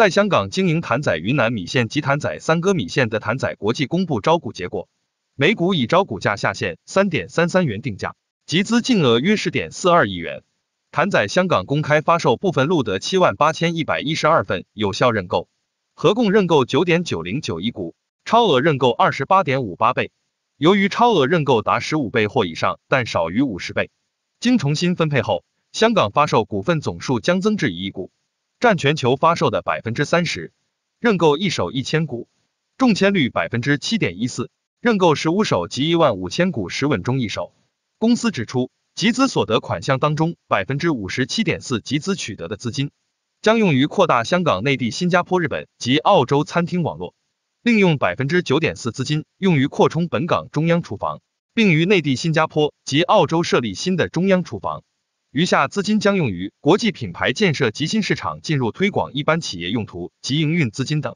在香港经营谭仔云南米线及谭仔三哥米线的谭仔国际公布招股结果，每股以招股价下限三点三三元定价，集资金额约十点四二亿元。谭仔香港公开发售部分录得七万八千一百一十二份有效认购，合共认购九点九零九亿股，超额认购二十八点五八倍。由于超额认购达十五倍或以上，但少于五十倍，经重新分配后，香港发售股份总数将增至一亿股。占全球发售的百分之三十，认购一手一千股，中签率百分之七点一四，认购十五手及一万五千股十稳中一手。公司指出，集资所得款项当中百分之五十七点四集资取得的资金，将用于扩大香港、内地、新加坡、日本及澳洲餐厅网络，另用百分之九点四资金用于扩充本港中央厨房，并于内地、新加坡及澳洲设立新的中央厨房。余下资金将用于国际品牌建设及新市场进入推广、一般企业用途及营运资金等。